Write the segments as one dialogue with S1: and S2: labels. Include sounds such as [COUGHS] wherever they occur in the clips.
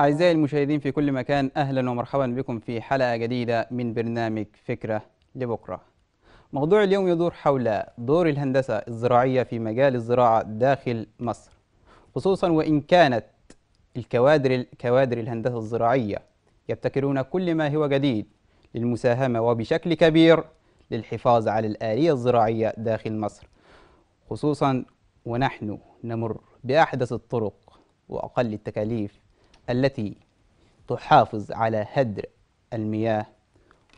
S1: أعزائي المشاهدين في كل مكان أهلا ومرحبا بكم في حلقة جديدة من برنامج فكرة لبكرة موضوع اليوم يدور حول دور الهندسة الزراعية في مجال الزراعة داخل مصر خصوصا وإن كانت الكوادر كوادر الهندسة الزراعية يبتكرون كل ما هو جديد للمساهمة وبشكل كبير للحفاظ على الآلية الزراعية داخل مصر خصوصا ونحن نمر بأحدث الطرق وأقل التكاليف التي تحافظ على هدر المياه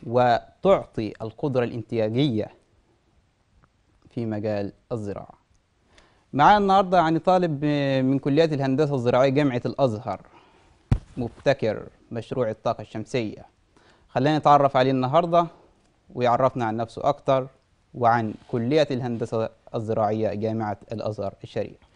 S1: وتعطي القدرة الانتاجية في مجال الزراعة معايا النهاردة يعني طالب من كليات الهندسة الزراعية جامعة الأزهر مبتكر مشروع الطاقة الشمسية خلينا نتعرف عليه النهاردة ويعرفنا عن نفسه أكتر وعن كلية الهندسة الزراعية جامعة الأزهر الشريف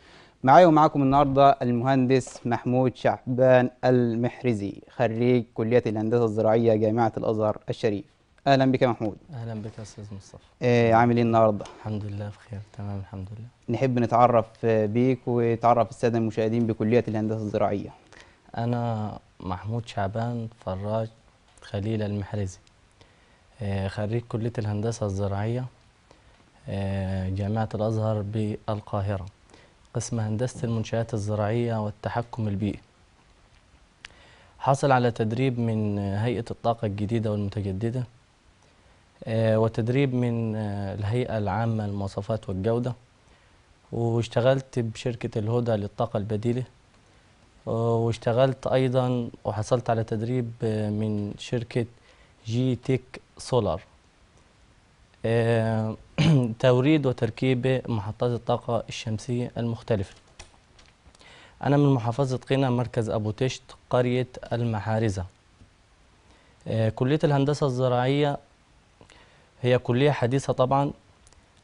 S1: معايا ومعاكم النهارده المهندس محمود شعبان المحرزي خريج كليه الهندسه الزراعيه جامعه الازهر الشريف اهلا بك يا محمود
S2: اهلا بك يا استاذ مصطفى
S1: ايه عامل ايه النهارده
S2: الحمد لله بخير تمام الحمد لله
S1: نحب نتعرف بيك وتعرف الساده المشاهدين بكليه الهندسه
S2: الزراعيه انا محمود شعبان فراج خليل المحرزي آه، خريج كليه الهندسه الزراعيه آه، جامعه الازهر بالقاهره قسم هندسة المنشآت الزراعية والتحكم البيئي حصل على تدريب من هيئة الطاقة الجديدة والمتجددة آه، وتدريب من آه، الهيئة العامة للمواصفات والجودة واشتغلت بشركة الهدى للطاقة البديلة آه، واشتغلت أيضا وحصلت على تدريب من شركة جي تيك سولار [CLEARS THROAT] توريد وتركيب محطات الطاقة الشمسية المختلفة أنا من محافظة قنا مركز أبو تشت قرية المحارزة آه، كلية الهندسة الزراعية هي كلية حديثة طبعا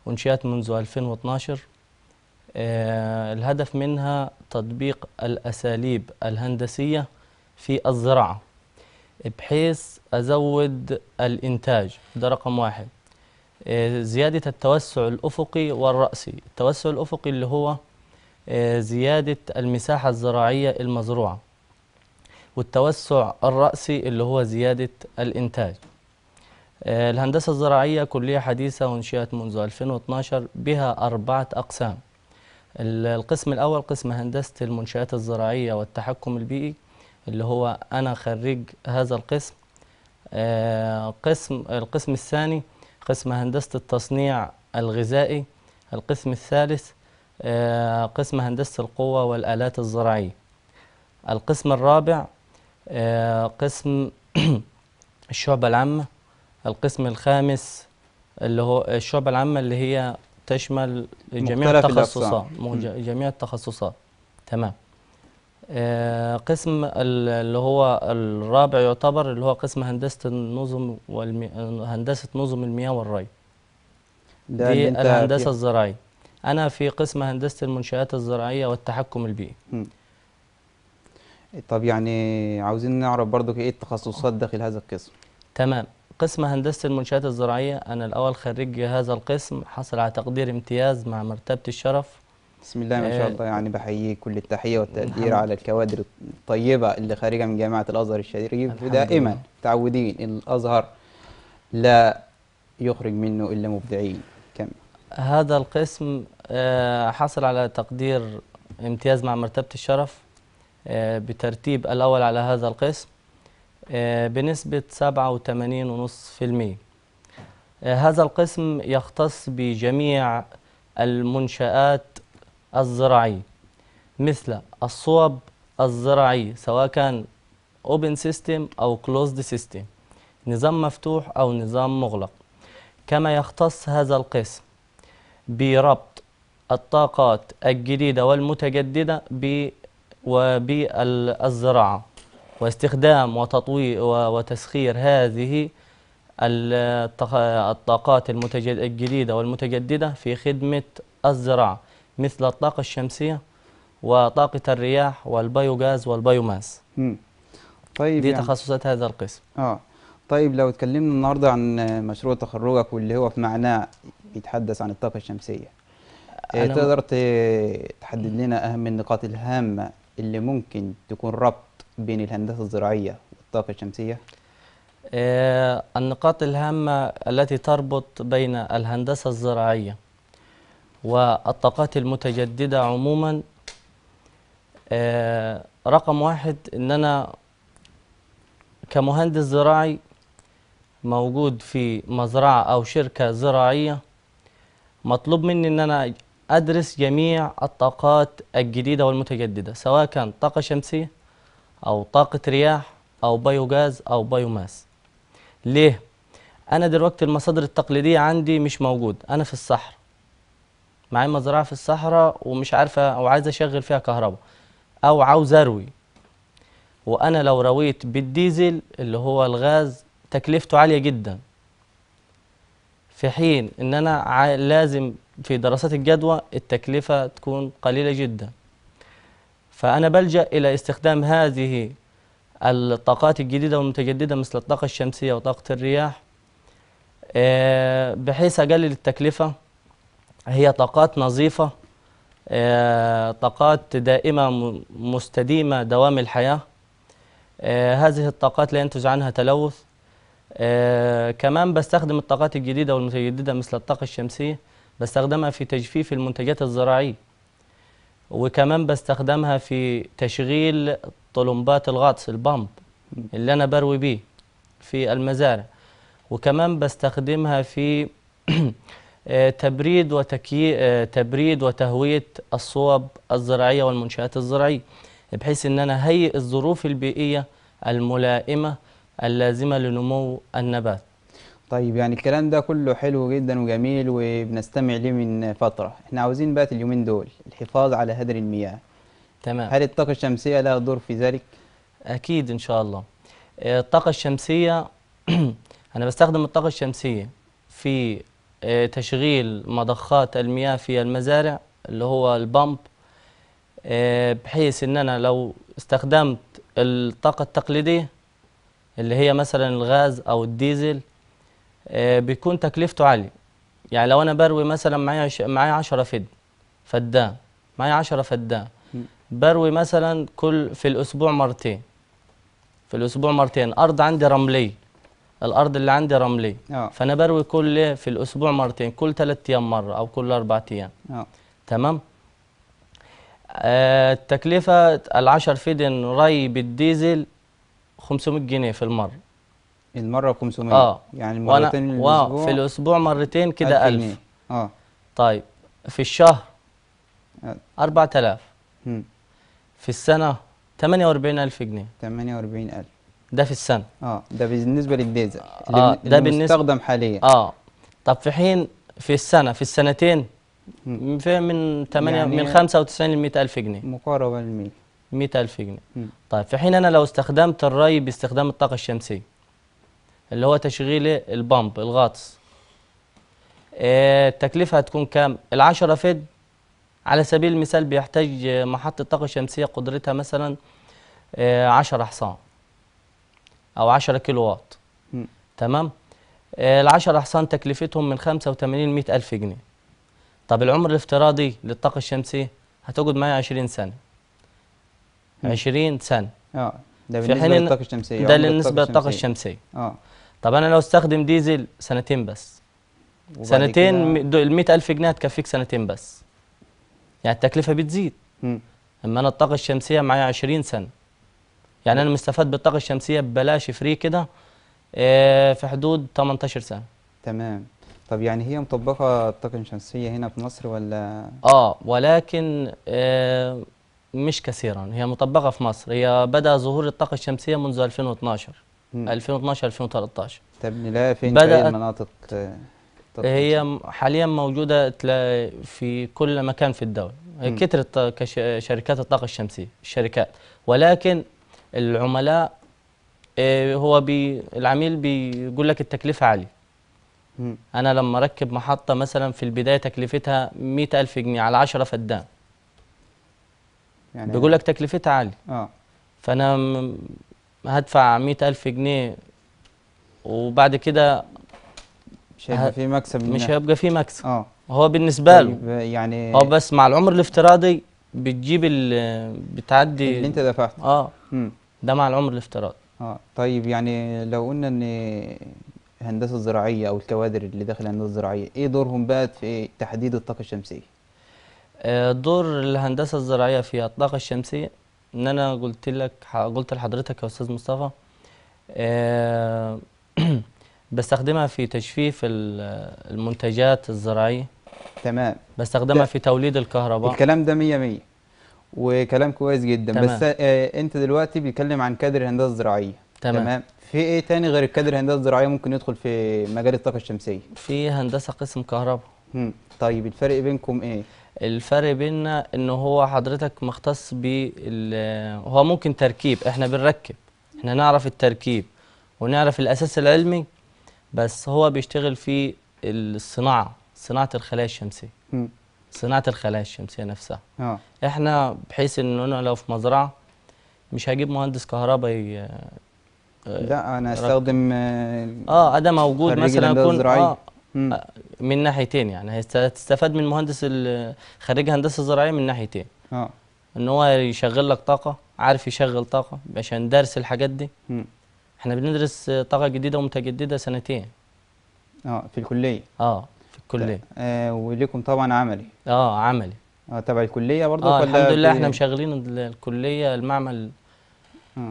S2: أنشئت منذ 2012 آه، الهدف منها تطبيق الأساليب الهندسية في الزراعة بحيث أزود الإنتاج ده رقم واحد آه، زيادة التوسع الأفقي والرأسي التوسع الأفقي اللي هو آه، زيادة المساحة الزراعية المزروعة والتوسع الرأسي اللي هو زيادة الإنتاج آه، الهندسة الزراعية كلية حديثة وانشئت منذ 2012 بها أربعة أقسام القسم الأول قسم هندسة المنشآت الزراعية والتحكم البيئي اللي هو أنا خريج هذا القسم قسم القسم الثاني قسم هندسة التصنيع الغذائي القسم الثالث آه، قسم هندسة القوة والآلات الزراعية القسم الرابع آه، قسم [CLEARS THROAT] الشعبة العامة القسم الخامس اللي هو الشعبة العامة اللي هي تشمل جميع التخصصات جميع التخصصات تمام آه، قسم اللي هو الرابع يعتبر اللي هو قسم هندسه النظم والمي... هندسه نظم المياه والري ده دي الهندسه فيه. الزراعيه انا في قسم هندسه المنشات الزراعيه والتحكم البيئي طب يعني عاوزين نعرف برضك ايه التخصصات داخل هذا القسم تمام قسم هندسه المنشات الزراعيه انا الاول خريج هذا القسم حصل على تقدير امتياز مع مرتبه الشرف بسم الله ما شاء آه. الله
S1: يعني بحييك كل التحيه والتقدير على الكوادر الطيبه اللي خارجه من جامعه الازهر الشريف ودائما متعودين ان الازهر لا يخرج منه الا مبدعين كم
S2: هذا القسم آه، حصل على تقدير امتياز مع مرتبه الشرف آه، بترتيب الاول على هذا القسم بنسبه 87.5% هذا القسم يختص بجميع المنشآت الزراعية مثل الصوب الزراعية سواء كان open system أو closed system نظام مفتوح أو نظام مغلق كما يختص هذا القسم بربط الطاقات الجديدة والمتجددة وبالزراعة واستخدام وتطوير وتسخير هذه الطاقات الجديدة والمتجددة في خدمة الزراعة مثل الطاقة الشمسية وطاقة الرياح والبيوغاز والبيوماس طيب دي يعني تخصصات هذا القسم
S1: اه طيب لو اتكلمنا النهارده عن مشروع تخرجك واللي هو في معناه بيتحدث عن الطاقة الشمسية إيه أنا تقدر تحدد لنا أهم النقاط الهامة اللي ممكن
S2: تكون ربط بين الهندسة الزراعية والطاقة الشمسية؟ آه النقاط الهامة التي تربط بين الهندسة الزراعية والطاقات المتجددة عموما آه، رقم واحد ان انا كمهندس زراعي موجود في مزرعة او شركة زراعية مطلوب مني ان انا ادرس جميع الطاقات الجديدة والمتجددة سواء كان طاقة شمسية او طاقة رياح او بايوغاز او بيوماس ليه؟ انا دلوقتي المصادر التقليدية عندي مش موجود انا في الصحر معايا مزرعه في الصحراء ومش عارفه او عايزه اشغل فيها كهرباء او عاوز اروي وانا لو رويت بالديزل اللي هو الغاز تكلفته عاليه جدا في حين ان انا لازم في دراسات الجدوى التكلفه تكون قليله جدا فانا بلجا الى استخدام هذه الطاقات الجديده والمتجدده مثل الطاقه الشمسيه وطاقه الرياح آه، بحيث اقلل التكلفه هي طاقات نظيفة آه، طاقات دائمة مستديمة دوام الحياة آه، هذه الطاقات لا ينتج عنها تلوث آه، كمان بستخدم الطاقات الجديدة والمتجددة مثل الطاقة الشمسية بستخدمها في تجفيف المنتجات الزراعية وكمان بستخدمها في تشغيل طلمبات الغطس البامب اللي أنا بروي بيه في المزارع وكمان بستخدمها في [CLEARS THROAT] آه، تبريد وتكي... آه، تبريد وتهوية الصوب الزراعية والمنشآت الزراعية بحيث أن أنا هيئ الظروف البيئية الملائمة اللازمة لنمو النبات
S1: طيب يعني الكلام ده كله حلو جدا وجميل وبنستمع ليه من فترة احنا عاوزين بقى اليومين دول الحفاظ على هدر المياه تمام هل الطاقة الشمسية لها دور
S2: في ذلك؟ أكيد إن شاء الله آه، الطاقة الشمسية [CLEARS THROAT] أنا بستخدم الطاقة الشمسية في آه، تشغيل مضخات المياه في المزارع اللي هو البامب آه، بحيث ان انا لو استخدمت الطاقة التقليدية اللي هي مثلا الغاز او الديزل آه، بيكون تكلفته عالية يعني لو انا بروي مثلا معايا معايا 10 فد فدان معايا 10 فدان بروي مثلا كل في الاسبوع مرتين في الاسبوع مرتين ارض عندي رمليه الارض اللي عندي رمليه آه. فانا بروي كل في الاسبوع مرتين كل ثلاث ايام مره او كل اربع ايام آه. تمام آه التكلفه ال10 فيدن ري بالديزل 500 جنيه في المره المره 500 اه يعني مرتين في الاسبوع في الاسبوع مرتين كده 1000 اه طيب في الشهر 4000 آه. في السنه 48000 جنيه 48000 ده في السنه اه ده بالنسبه للديزا آه ده بالنسبه حاليا اه طب في حين في السنه في السنتين في من 8 يعني من 95 ل 100000 جنيه مقاربه ل 100 100000 جنيه م. طيب في حين انا لو استخدمت الري باستخدام الطاقه الشمسيه اللي هو تشغيل البامب الغطس آه التكلفه هتكون كام ال 10 فد على سبيل المثال بيحتاج محطه طاقه شمسيه قدرتها مثلا 10 آه، حصان او 10 كيلو واط تمام آه، ال 10 حصان تكلفتهم من 85 ل 100000 جنيه طب العمر الافتراضي للطاقه الشمسيه هتقعد معايا 20 سنه 20 سنه اه ده بالنسبه للطاقه الشمسيه ده بالنسبه للطاقه الشمسيه اه طب انا لو استخدم ديزل سنتين بس سنتين ال 100000 جنيه هتكفيك سنتين بس يعني التكلفه بتزيد م. اما انا الطاقه الشمسيه معايا 20 سنه يعني انا مستفاد بالطاقه الشمسيه ببلاش فري كده آه، في حدود 18 سنه تمام طب يعني هي مطبقه الطاقه الشمسيه هنا في مصر ولا اه ولكن آه مش كثيرا هي مطبقه في مصر هي بدا ظهور الطاقه الشمسيه منذ 2012 م. 2012 2013 طب
S1: نلاقي فين بدأت في إيه المناطق آه، هي
S2: حاليا موجوده في كل مكان في الدوله كثرت شركات الطاقه الشمسيه الشركات ولكن العملاء آه، هو بي العميل بيقول لك التكلفه عاليه انا لما اركب محطه مثلا في البدايه تكلفتها 100000 جنيه على 10 فدان يعني بيقول لك تكلفتها عاليه اه فانا هدفع 100000 جنيه وبعد كده مش هيبقى في مكسب منها. مش هيبقى في مكسب اه هو بالنسبه له طيب، آه، يعني هو بس مع العمر الافتراضي بتجيب بتعدي اللي انت دفعته اه ده مع العمر الافتراضي اه طيب يعني لو قلنا ان
S1: الهندسه الزراعيه او الكوادر اللي داخل الهندسه الزراعيه ايه دورهم بقى في تحديد الطاقه الشمسيه
S2: آه، دور الهندسه الزراعيه في الطاقه الشمسيه ان انا قلت لك قلت لحضرتك يا استاذ مصطفى آه، [CLEARS THROAT] بستخدمها في تجفيف المنتجات الزراعيه تمام بستخدمها في توليد الكهرباء الكلام
S1: ده 100 100 وكلام كويس جدا تمام. بس آه انت دلوقتي بيتكلم عن كادر الهندسه الزراعيه تمام, تمام. في ايه تاني غير الكادر الهندسه الزراعيه ممكن يدخل
S2: في مجال الطاقه الشمسيه في هندسه قسم كهرباء طيب الفرق بينكم ايه الفرق بيننا ان هو حضرتك مختص ب هو ممكن تركيب احنا بنركب احنا نعرف التركيب ونعرف الاساس العلمي بس هو بيشتغل في الصناعه صناعه الخلايا الشمسيه صناعه الخلايا الشمسيه نفسها اه احنا بحيث ان انا لو في مزرعه مش هجيب مهندس كهرباء آه، لا انا استخدم
S1: اه ده آه، موجود مثلا يكون آه،,
S2: اه من ناحيتين يعني هتستفاد من مهندس خريج هندسه زراعيه من ناحيتين اه ان هو يشغل لك طاقه عارف يشغل طاقه عشان درس الحاجات دي م. احنا بندرس طاقه جديده ومتجدده سنتين
S1: اه في الكليه اه كليه آه وليكم طبعا عملي اه عملي اه تبع الكليه برضه آه الحمد لله احنا
S2: مشغلين الكليه المعمل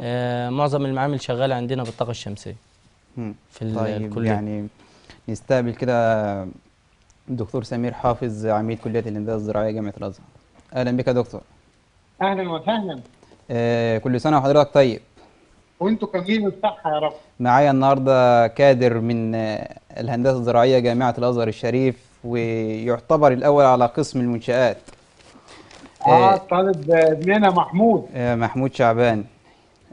S2: آه. معظم المعامل شغاله عندنا بالطاقه الشمسيه في طيب الكليه
S1: يعني نستقبل كده دكتور سمير حافظ عميد كليه الهندسه الزراعيه جامعه الازهر اهلا بك يا دكتور
S3: اهلا وسهلا
S1: آه كل سنه وحضرتك طيب
S3: وانتوا كاملين الصحه يا رب
S1: معايا النهارده كادر من الهندسه الزراعيه جامعه الازهر الشريف ويعتبر الاول على قسم المنشآت اه
S3: الطالب آه، ابننا محمود
S1: آه، محمود شعبان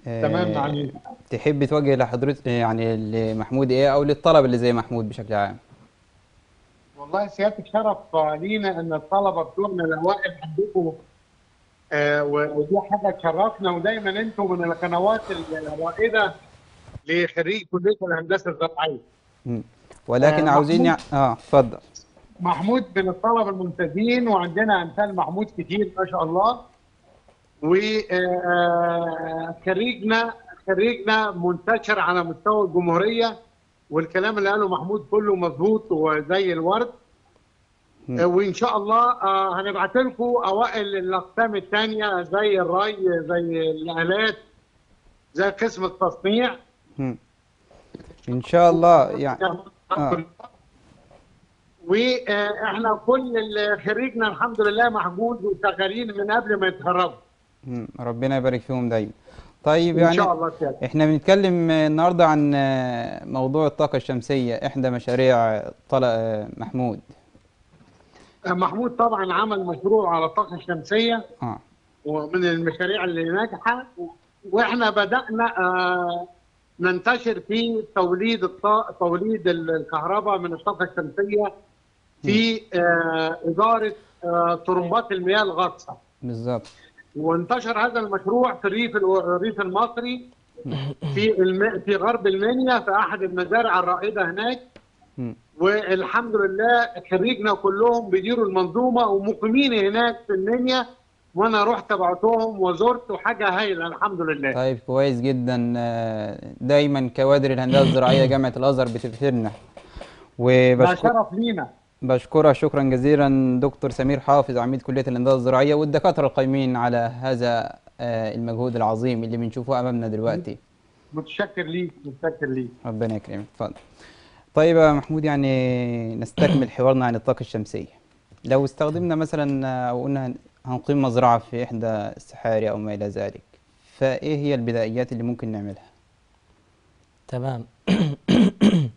S1: آه، تمام يعني تحب توجه لحضرتك يعني لمحمود ايه او للطلبه اللي زي محمود بشكل عام
S3: والله سياده الشرف لينا ان الطلبه بتوعنا الاوائل عندكم آه، ودي حاجه تشرفنا ودايما انتم من القنوات الرائده لخريج كليه الهندسه الزراعيه.
S1: ولكن آه عاوزين اه اتفضل.
S3: محمود من الطلبه الممتازين وعندنا امثال محمود كتير ما شاء الله. وخريجنا آه، خريجنا منتشر على مستوى الجمهوريه والكلام اللي قاله محمود كله مظبوط وزي الورد. آه، وان شاء الله آه، هنبعت لكم اوائل الاقسام الثانيه زي الري زي الالات زي قسم التصنيع
S1: ان شاء الله يعني آه.
S3: واحنا كل اللي خريجنا الحمد لله محجوز وشغالين من قبل ما يتخرجوا
S1: ربنا يبارك فيهم دايما طيب يعني إن شاء الله كده. احنا بنتكلم النهارده عن آه، موضوع الطاقه الشمسيه احدى مشاريع طلق محمود
S3: محمود طبعا عمل مشروع على الطاقه الشمسيه آه. ومن المشاريع اللي ناجحه واحنا بدانا آه ننتشر في توليد الطاقه توليد الكهرباء من الطاقه الشمسيه في آه اداره آه المياه الغاطسه بالظبط وانتشر هذا المشروع في الريف الريف المصري في الم... في غرب المنيا في احد المزارع الرائده هناك والحمد لله خريجنا كلهم بيديروا المنظومه ومقيمين هناك في المنيا وانا رحت بعتهم وزرت وحاجه هايله الحمد
S1: لله. طيب كويس جدا دايما كوادر الهندسه الزراعيه [COUGHS] جامعه الازهر بتبهرنا. وبشكر... ده شرف لينا. بشكرك شكرا جزيلا دكتور سمير حافظ عميد كليه الهندسه الزراعيه والدكاتره القايمين على هذا آه، المجهود العظيم اللي بنشوفه امامنا دلوقتي. متشكر ليك متشكر ليك. ربنا يكرمك اتفضل. طيب يا محمود يعني نستكمل حوارنا عن الطاقة الشمسية لو استخدمنا مثلا أو قلنا هنقيم مزرعة في إحدى السحاري أو ما إلى ذلك فإيه
S2: هي البدائيات اللي ممكن نعملها؟ تمام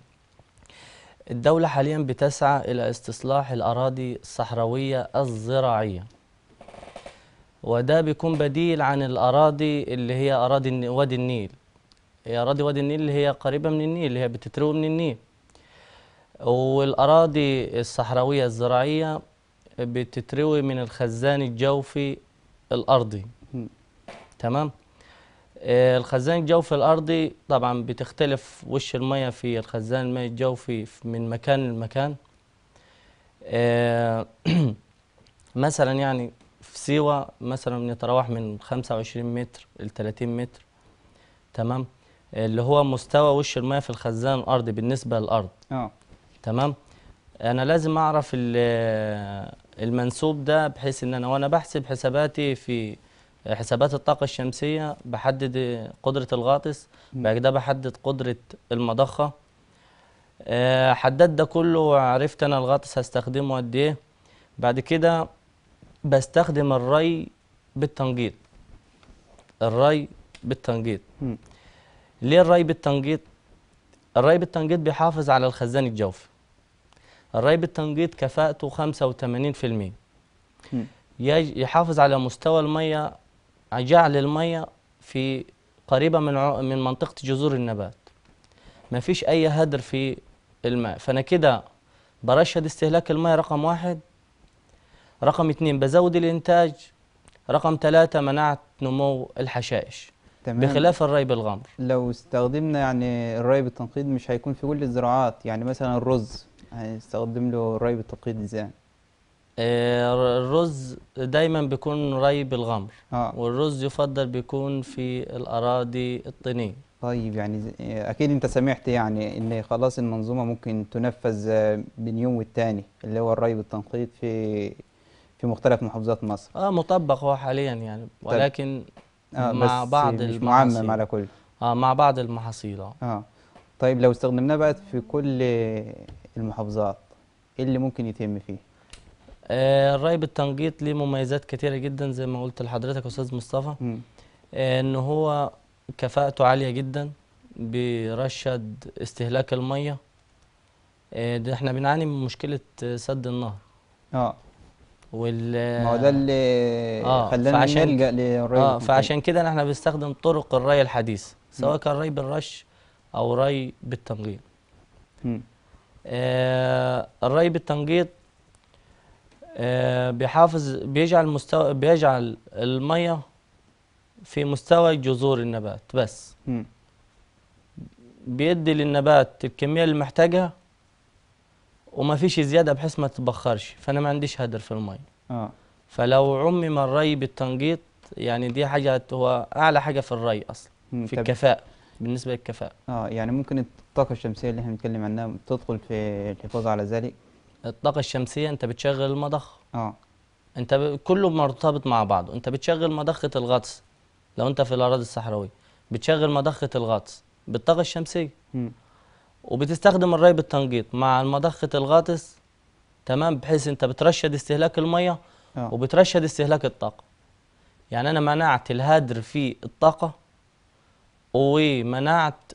S2: [COUGHS] الدولة حاليا بتسعى إلى استصلاح الأراضي الصحراوية الزراعية وده بيكون بديل عن الأراضي اللي هي أراضي وادي النيل هي أراضي وادي النيل اللي هي قريبة من النيل اللي هي بتتروي من النيل والأراضي الصحراوية الزراعية بتتروي من الخزان الجوفي الأرضي تمام آه، الخزان الجوفي الأرضي طبعا بتختلف وش المية في الخزان المية الجوفي من مكان لمكان آه، [CLEARS THROAT] مثلا يعني في سيوة مثلا يتراوح من 25 متر إلى 30 متر تمام اللي هو مستوى وش المية في الخزان الارضي بالنسبه للارض اه تمام انا لازم اعرف المنسوب ده بحيث ان انا وانا بحسب حساباتي في حسابات الطاقة الشمسية بحدد قدرة الغاطس بعد ده بحدد قدرة المضخة آه، حددت ده كله وعرفت انا الغاطس هستخدمه قد ايه بعد كده بستخدم الري بالتنقيط الري بالتنقيط ليه الري بالتنقيط الري بالتنقيط بيحافظ على الخزان الجوفي الري بالتنقيط كفاءته 85% يحافظ على مستوى الميه جعل الميه في قريبه من من منطقه جذور النبات ما فيش اي هدر في الماء فانا كده برشد استهلاك الماء رقم واحد رقم اثنين بزود الانتاج رقم ثلاثة منعت نمو الحشائش تمام. بخلاف الري بالغمر
S1: لو استخدمنا يعني الري بالتنقيط مش هيكون في كل الزراعات يعني مثلا الرز هيستخدم له الري بالتدقيق ازاي
S2: آه، الرز دايما بيكون ري بالغمر آه. والرز يفضل بيكون في الاراضي الطينيه
S1: طيب يعني آه، اكيد انت سمعت يعني ان خلاص المنظومه ممكن تنفذ بين آه، يوم والتاني اللي هو الري بالتنقيط في في مختلف محافظات مصر
S2: اه مطبق هو حاليا يعني طيب. ولكن آه مع بس بعض مش معمم على كل اه مع بعض المحاصيل
S1: اه طيب لو استخدمناه بقى في كل
S2: المحافظات ايه اللي ممكن يتم فيه آه، الري بالتنقيط ليه مميزات كتيره جدا زي ما قلت لحضرتك استاذ مصطفى آه، ان هو كفاءته عاليه جدا بيرشد استهلاك الميه آه، ده احنا بنعاني من مشكله سد النهر اه وال ما هو ده اللي آه خلانا نلجا للري اه فعشان كده احنا بنستخدم طرق الري الحديثه سواء كان ري بالرش او ري بالتنقيط آه، الري آه بيحافظ بيجعل مستوى بيجعل الميه في مستوى جذور النبات بس بيدي للنبات الكميه اللي محتاجها وما فيش زياده بحيث ما تتبخرش فانا ما عنديش هدر في الميه آه. فلو عمم الري بالتنقيط يعني دي حاجه هو اعلى حاجه في الري اصلا في الكفاءه بالنسبه للكفاءه اه يعني ممكن الطاقه الشمسيه اللي احنا بنتكلم عنها تدخل في الحفاظ على ذلك الطاقه الشمسيه انت بتشغل المضخه اه انت ب... كله مرتبط مع بعضه انت بتشغل مضخه الغطس لو انت في الاراضي الصحراويه بتشغل مضخه الغطس بالطاقه الشمسيه م. وبتستخدم الري بالتنقيط مع مضخه الغطس تمام بحيث انت بترشد استهلاك الميه آه. وبترشد استهلاك الطاقه يعني انا منعت الهدر في الطاقه ومنعت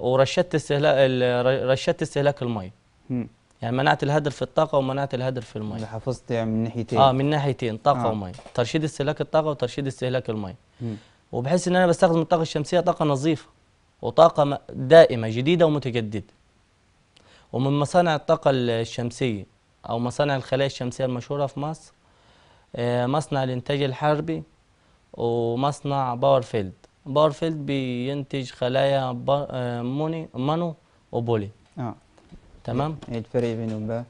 S2: ورشدت استهلاك رشدت استهلاك المي يعني منعت الهدر في الطاقه ومنعت الهدر في المي حافظت يعني من ناحيتين اه من ناحيتين طاقه آه. ومي ترشيد استهلاك الطاقه وترشيد استهلاك المي وبحيث ان انا بستخدم الطاقه الشمسيه طاقه نظيفه وطاقه دائمه جديده ومتجدده ومن مصانع الطاقه الشمسيه او مصانع الخلايا الشمسيه المشهوره في مصر آه، مصنع الانتاج الحربي ومصنع باور فيلد باور فيلد بينتج خلايا آه، موني مانو وبولي اه تمام ايه الفرق بينهم بقى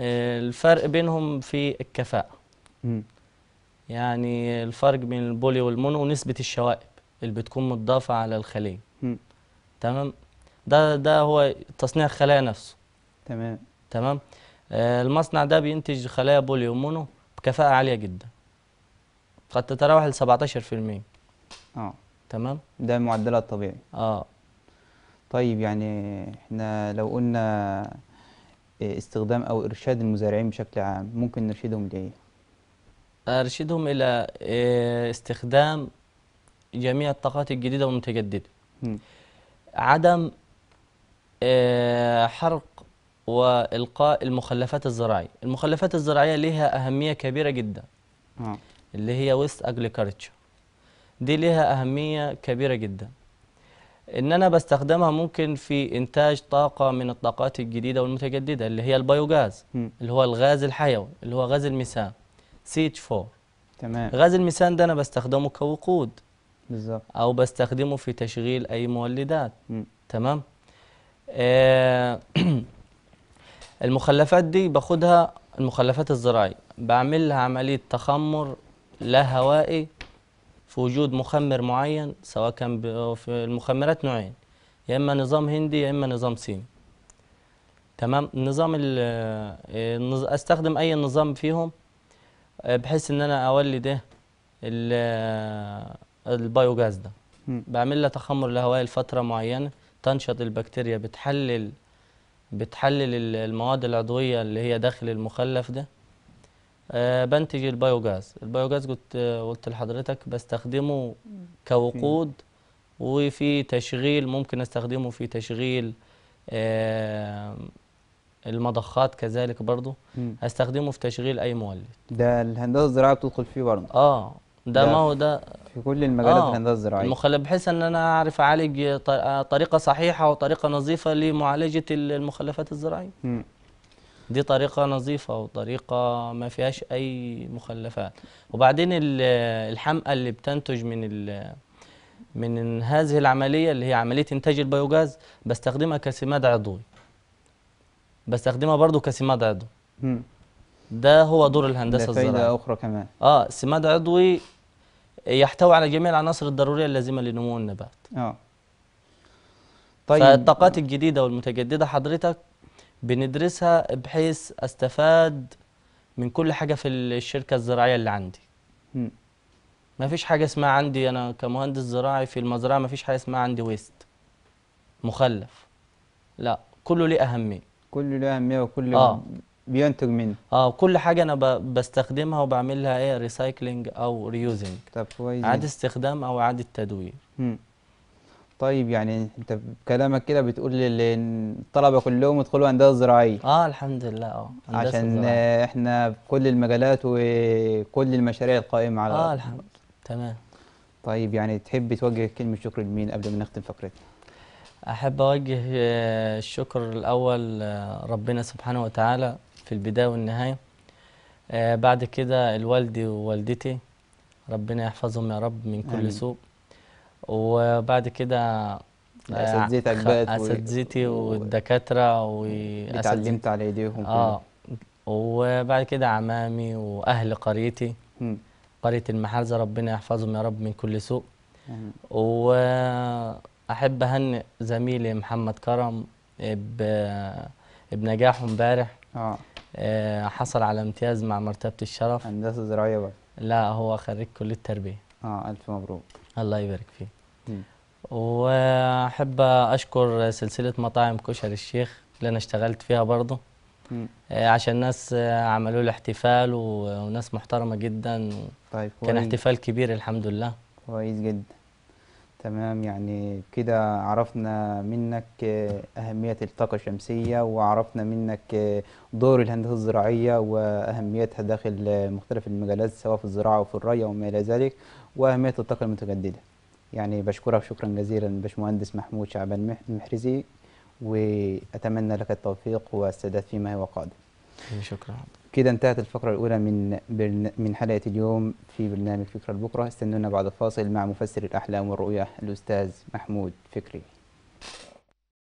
S2: آه، الفرق بينهم في الكفاءه امم يعني الفرق بين البولي والمونو نسبه الشوائب اللي بتكون متضافه على الخليه تمام ده ده هو تصنيع الخلايا نفسه تمام تمام آه المصنع ده بينتج خلايا بولي ومونو بكفاءه عاليه جدا قد تتراوح ل 17% اه تمام ده معدلها الطبيعي اه طيب يعني
S1: احنا لو قلنا استخدام او ارشاد المزارعين بشكل عام ممكن نرشدهم لايه
S2: ارشدهم الى آه، استخدام جميع الطاقات الجديده والمتجدده م. عدم آه، حرق والقاء المخلفات الزراعيه المخلفات الزراعيه لها اهميه كبيره جدا م. آه. اللي هي ويست اجريكلتشر دي ليها اهميه كبيره جدا ان انا بستخدمها ممكن في انتاج طاقه من الطاقات الجديده والمتجدده اللي هي البيوغاز اللي هو الغاز الحيوي اللي هو غاز الميثان اتش 4 تمام غاز الميثان ده انا بستخدمه كوقود بالظبط او بستخدمه في تشغيل اي مولدات م. تمام آه [CLEARS THROAT] المخلفات دي باخدها المخلفات الزراعيه بعمل لها عمليه تخمر لا هوائي في وجود مخمر معين سواء كان في المخمرات نوعين يا اما نظام هندي يا اما نظام صيني تمام النظام استخدم اي نظام فيهم بحيث ان انا اولد ايه البايوجاز ده بعمل له تخمر لهوائي لفتره معينه تنشط البكتيريا بتحلل بتحلل المواد العضويه اللي هي داخل المخلف ده آه، بنتج البيوجاز البيوجاز كنت آه، قلت لحضرتك بستخدمه كوقود وفي تشغيل ممكن استخدمه في تشغيل آه، المضخات كذلك برضه هستخدمه في تشغيل اي مولد
S1: ده الهندسه الزراعيه بتدخل فيه برضه اه ده, ده ما هو ده في كل المجالات آه الهندسه الزراعيه
S2: المخلفات بحيث ان انا اعرف اعالج طريقه صحيحه وطريقه نظيفه لمعالجه المخلفات الزراعيه دي طريقة نظيفة وطريقة ما فيهاش أي مخلفات وبعدين الحمقى اللي بتنتج من من هذه العملية اللي هي عملية إنتاج البيوجاز بستخدمها كسماد عضوي بستخدمها برضو كسماد عضوي ده هو دور الهندسة الزراعية فايدة أخرى كمان آه سماد عضوي يحتوي على جميع العناصر الضرورية اللازمة لنمو النبات آه طيب فالطاقات الجديدة والمتجددة حضرتك بندرسها بحيث استفاد من كل حاجه في الشركه الزراعيه اللي عندي ما فيش حاجه اسمها عندي انا كمهندس زراعي في المزرعه ما فيش حاجه اسمها عندي ويست مخلف لا كله ليه اهميه
S1: كله ليه اهميه وكل آه. بينتج منه
S2: اه كل حاجه انا بستخدمها وبعملها ايه ريسايكلينج او ريوزنج طب كويس اعاده استخدام او اعاده تدوير
S1: م. طيب يعني انت بكلامك كده بتقول للطلبه كلهم يدخلوا هندسه زراعيه
S2: اه الحمد لله اه عشان زراعي.
S1: احنا كل المجالات وكل المشاريع القائمه على اه الحمد تمام طيب يعني تحب توجه كلمه شكر لمين قبل ما نختم فقرتنا
S2: احب اوجه آه، الشكر الاول آه، ربنا سبحانه وتعالى في البدايه والنهايه آه، بعد كده الوالدي ووالدتي ربنا يحفظهم يا رب من كل سوء وبعد كده اساتذتك آه، بقت اساتذتي والدكاتره والاساتذه اتعلمت على ايديهم اه وبعد كده عمامي واهل قريتي قريه المحارزه ربنا يحفظهم يا رب من كل سوء واحب اهنئ زميلي محمد كرم بنجاحه امبارح آه. آه حصل على امتياز مع مرتبه الشرف هندسه زراعيه بقى لا هو خريج كليه التربيه اه الف مبروك الله يبارك فيك واحب اشكر سلسله مطاعم كشري الشيخ اللي انا اشتغلت فيها برضه آه، عشان ناس عملوا لي احتفال وناس محترمه جدا طيب كان احتفال كبير الحمد لله
S1: كويس جدا تمام يعني كده عرفنا منك آه، أهمية الطاقة الشمسية وعرفنا منك آه، دور الهندسة الزراعية وأهميتها داخل مختلف المجالات سواء في الزراعة وفي الري وما إلى ذلك وأهمية الطاقة المتجددة يعني بشكرك شكرا جزيلا باشمهندس محمود شعبان محرزي واتمنى لك التوفيق والسداد فيما هو قادم. إيه، شكرا. كده انتهت الفقره الاولى من من حلقه اليوم في برنامج فكره البكره استنونا بعد الفاصل مع مفسر الاحلام والرؤيه الاستاذ محمود فكري.